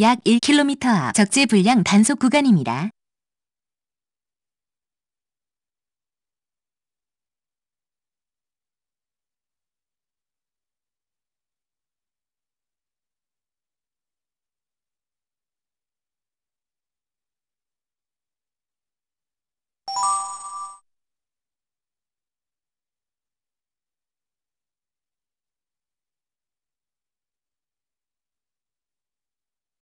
약 1km 앞 적재 불량 단속 구간입니다.